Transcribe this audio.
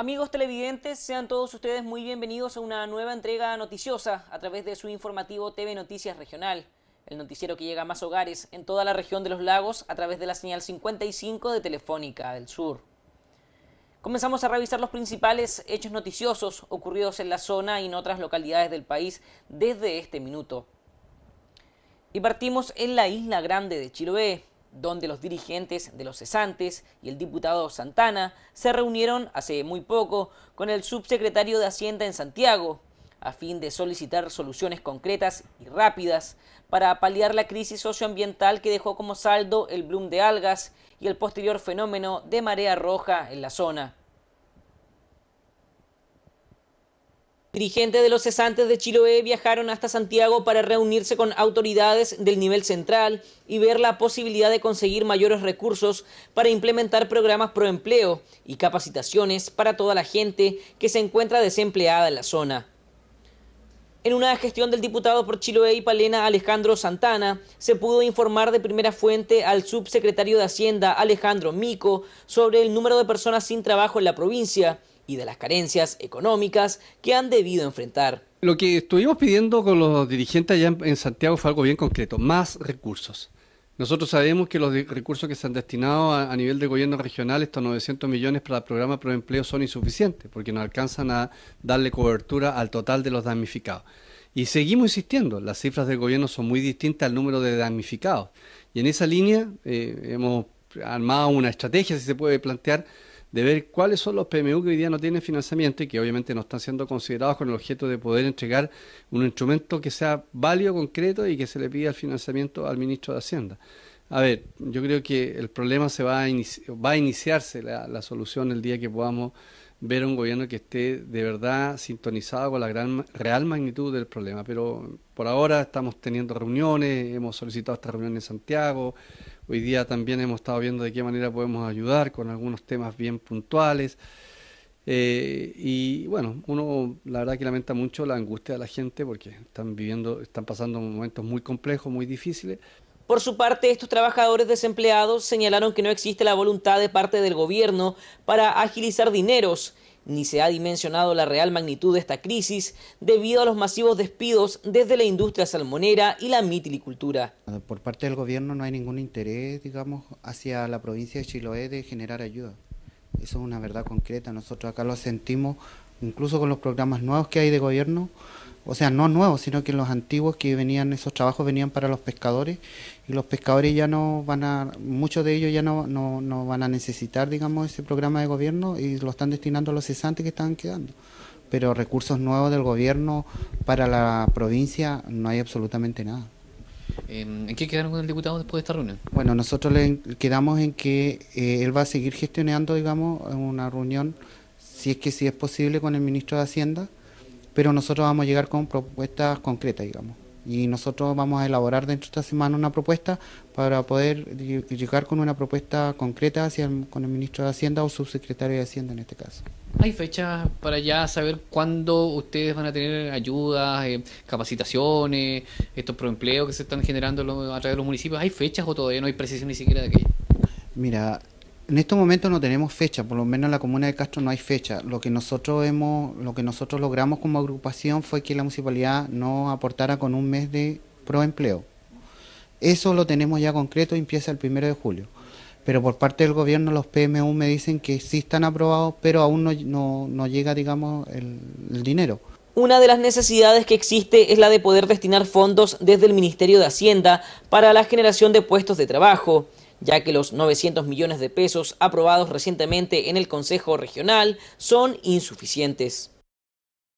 Amigos televidentes, sean todos ustedes muy bienvenidos a una nueva entrega noticiosa a través de su informativo TV Noticias Regional, el noticiero que llega a más hogares en toda la región de los lagos a través de la señal 55 de Telefónica del Sur. Comenzamos a revisar los principales hechos noticiosos ocurridos en la zona y en otras localidades del país desde este minuto. Y partimos en la Isla Grande de Chiloé, donde los dirigentes de los cesantes y el diputado Santana se reunieron hace muy poco con el subsecretario de Hacienda en Santiago, a fin de solicitar soluciones concretas y rápidas para paliar la crisis socioambiental que dejó como saldo el bloom de algas y el posterior fenómeno de marea roja en la zona. Dirigentes de los cesantes de Chiloé viajaron hasta Santiago para reunirse con autoridades del nivel central y ver la posibilidad de conseguir mayores recursos para implementar programas pro y capacitaciones para toda la gente que se encuentra desempleada en la zona. En una gestión del diputado por Chiloé y Palena Alejandro Santana, se pudo informar de primera fuente al subsecretario de Hacienda Alejandro Mico sobre el número de personas sin trabajo en la provincia y de las carencias económicas que han debido enfrentar. Lo que estuvimos pidiendo con los dirigentes allá en Santiago fue algo bien concreto, más recursos. Nosotros sabemos que los recursos que se han destinado a, nivel de gobierno regional, estos 900 millones para el programa Proempleo, son insuficientes porque no alcanzan a darle cobertura al total de los damnificados. Y seguimos insistiendo, las cifras del gobierno son muy distintas al número de damnificados. Y en esa línea eh, hemos armado una estrategia, si se puede plantear, de ver cuáles son los PMU que hoy día no tienen financiamiento y que obviamente no están siendo considerados con el objeto de poder entregar un instrumento que sea válido, concreto y que se le pida el financiamiento al ministro de Hacienda. A ver, yo creo que el problema se va a, va a iniciarse la, la solución el día que podamos ver un gobierno que esté de verdad sintonizado con la gran, real magnitud del problema. Pero por ahora estamos teniendo reuniones, hemos solicitado esta reunión en Santiago, hoy día también hemos estado viendo de qué manera podemos ayudar con algunos temas bien puntuales. Eh, y bueno, uno la verdad que lamenta mucho la angustia de la gente porque están viviendo, están pasando momentos muy complejos, muy difíciles, por su parte, estos trabajadores desempleados señalaron que no existe la voluntad de parte del gobierno para agilizar dineros, ni se ha dimensionado la real magnitud de esta crisis debido a los masivos despidos desde la industria salmonera y la mitilicultura. Por parte del gobierno no hay ningún interés, digamos, hacia la provincia de Chiloé de generar ayuda. Eso es una verdad concreta, nosotros acá lo sentimos, incluso con los programas nuevos que hay de gobierno, o sea, no nuevos, sino que los antiguos que venían, esos trabajos venían para los pescadores y los pescadores ya no van a, muchos de ellos ya no, no, no van a necesitar, digamos, ese programa de gobierno y lo están destinando a los cesantes que estaban quedando. Pero recursos nuevos del gobierno para la provincia no hay absolutamente nada. Em, ¿En qué quedaron con el diputado después de esta reunión? Bueno, nosotros le quedamos en que eh, él va a seguir gestionando, digamos, una reunión, si es que si es posible, con el ministro de Hacienda pero nosotros vamos a llegar con propuestas concretas, digamos. Y nosotros vamos a elaborar dentro de esta semana una propuesta para poder llegar con una propuesta concreta hacia con el ministro de Hacienda o subsecretario de Hacienda en este caso. ¿Hay fechas para ya saber cuándo ustedes van a tener ayudas, eh, capacitaciones, estos proempleos que se están generando a través de los municipios? ¿Hay fechas o todavía no hay precisión ni siquiera de aquello? Mira, en estos momentos no tenemos fecha, por lo menos en la comuna de Castro no hay fecha. Lo que nosotros hemos, lo que nosotros logramos como agrupación fue que la municipalidad no aportara con un mes de proempleo. Eso lo tenemos ya concreto y empieza el primero de julio. Pero por parte del gobierno los PMU me dicen que sí están aprobados, pero aún no, llega, digamos, el dinero. Una de las necesidades que existe es la de poder destinar fondos desde el Ministerio de Hacienda para la generación de puestos de trabajo ya que los 900 millones de pesos aprobados recientemente en el Consejo Regional son insuficientes.